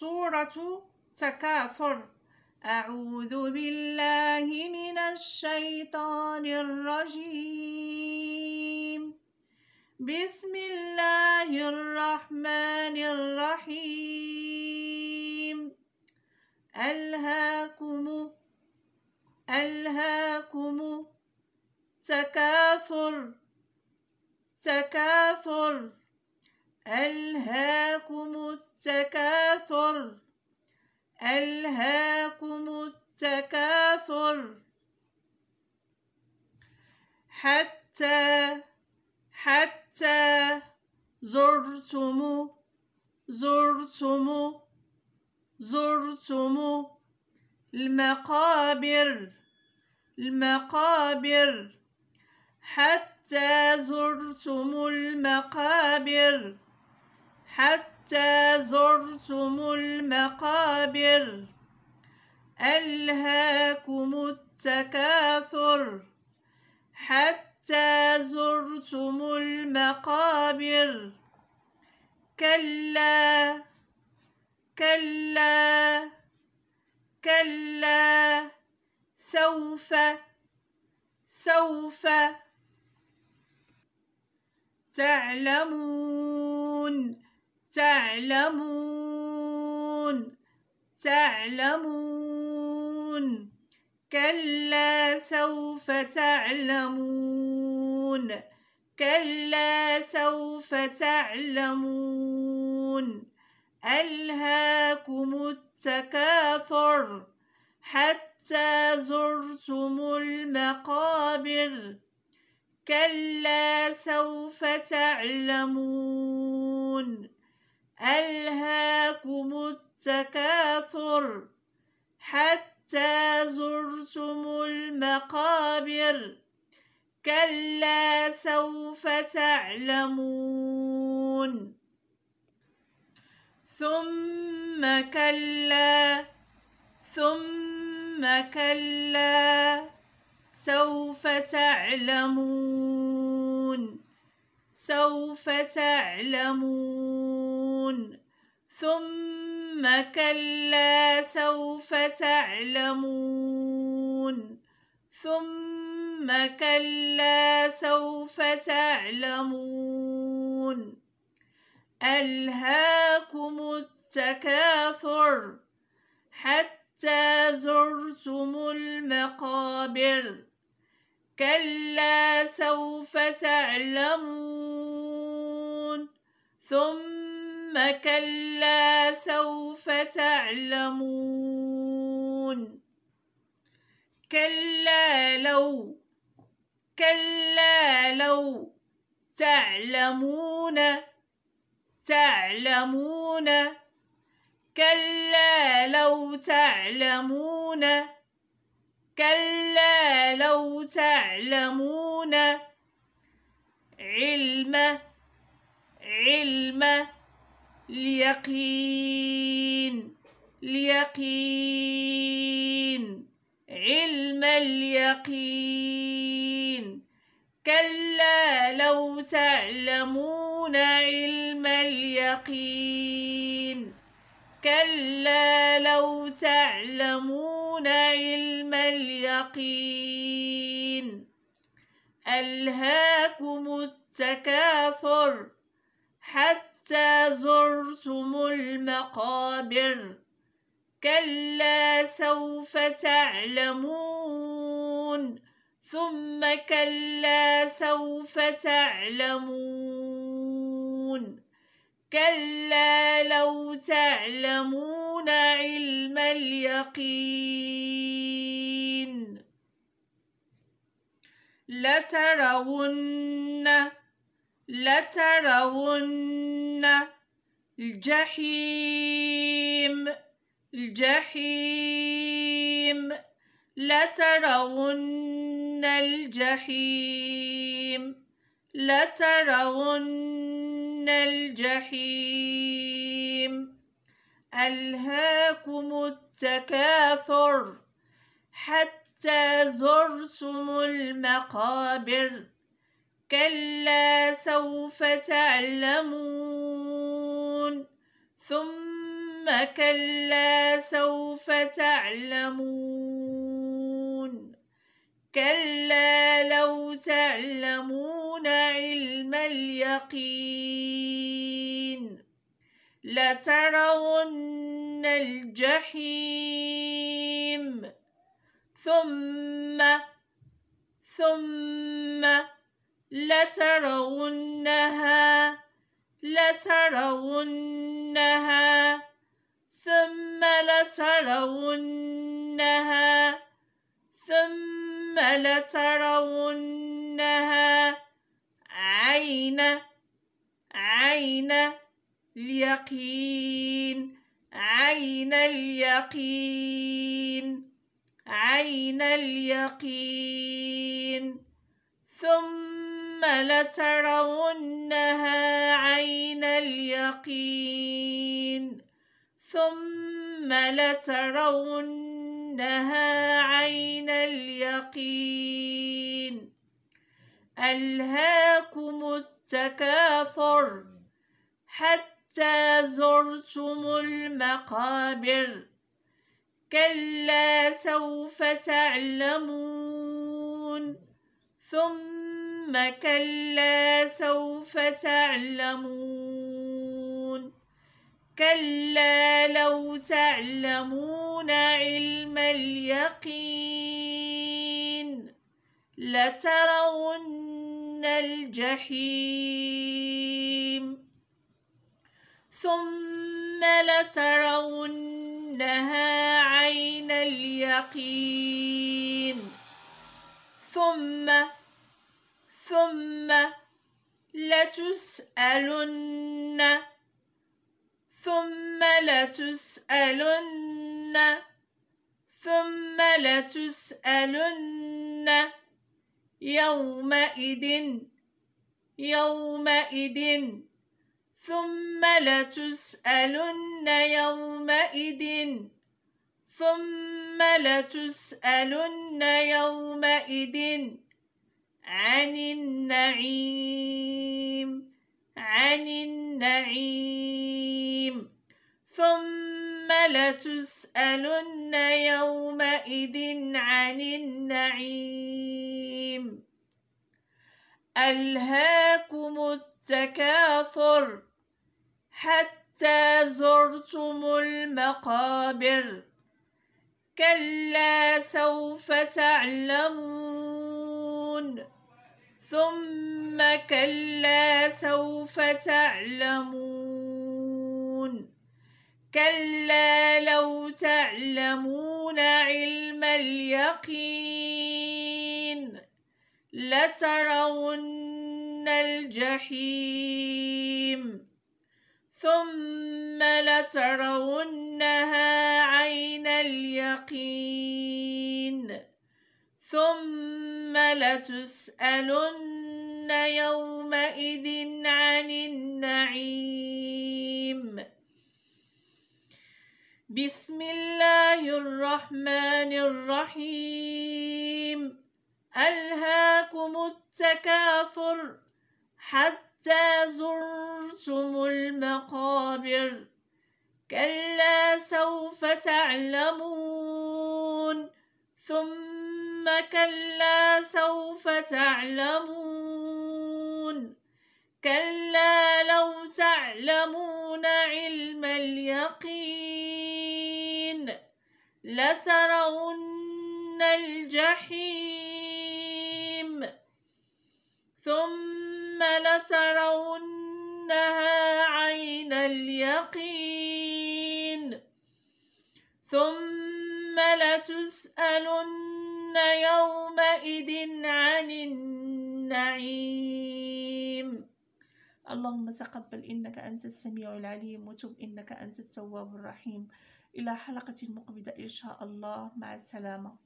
سورة تكاثر أعوذ بالله من الشيطان الرجيم بسم الله الرحمن الرحيم ألهاكم ألهاكم تكاثر تكاثر ألهاكم التكاثر ألهاكم التكاثر حتى حتى زرتم زرتم زرتم المقابر المقابر حتى كلا كلا كلا سوف سوف تعلمون تعلمون تعلمون كلا سوف تعلمون كلا سوف تعلمون ألهاكم التكاثر حتى زرتم المقابر كلا سوف تعلمون ألهاكم التكاثر حتى زرتم المقابر كلا سوف تعلمون ثم كلا ثم كلا سوف تعلمون سوف تعلمون ثم كلا سوف تعلمون ثم كلا سوف تعلمون ألهاكم التكاثر حتى زرتم المقابر كلا سوف تعلمون ثم كلا سوف تعلمون كلا لو كلا لو تعلمون تعلمون كلا لو تعلمون كلا لو تعلمون علم علم اليقين اليقين علم اليقين كلا لو تعلمون علم اليقين كلا لو تعلمون علم اليقين ألهاكم التكاثر حتى زرتم المقابر كلا سوف تعلمون ثم كلا سوف تعلمون كلا لو تعلمون علم اليقين لترون لترون الجحيم الجحيم لترون الجحيم لترون الجحيم ألهاكم التكاثر حتى زرتم المقابر كلا سوف تعلمون ثم كلا سوف تعلمون كلا لو تعلمون علم اليقين لترون الجحيم ثم ثم لترونها لترونها ثم لترونها ثم ثم لترونها عين عين اليقين عين اليقين عين اليقين ثم لترونها عين اليقين ثم لترونها إنها عين اليقين ألهاكم التكاثر حتى زرتم المقابر كلا سوف تعلمون ثم كلا سوف تعلمون كلا لو تعلمون علم اليقين لترون الجحيم ثم لترونها عين اليقين ثم ثم لتسألن ثم لتسألن ثم لتسألن يومئذ يومئذ ثم لتسألن يومئذ ثم لتسألن يومئذ عن النعيم عن النعيم ثم لتسألن يومئذ عن النعيم ألهاكم التكاثر حتى زرتم المقابر كلا سوف تعلمون ثم كلا سوف تعلمون كلا لو تعلمون علم اليقين لترون الجحيم ثم لترونها عين اليقين ثم لتسألن يومئذ عن النعيم بسم الله الرحمن الرحيم ألهاكم التكاثر حتى زرتم المقابر كلا سوف تعلمون ثم كلا سوف تعلمون كلا لو تعلمون علم اليقين لترون الجحيم ثم لترونها عين اليقين ثم لتسألون يومئذ عن النعيم اللهم تقبل إنك أنت السميع العليم وتب إنك أنت التواب الرحيم إلى حلقة مقبلة إن شاء الله مع السلامة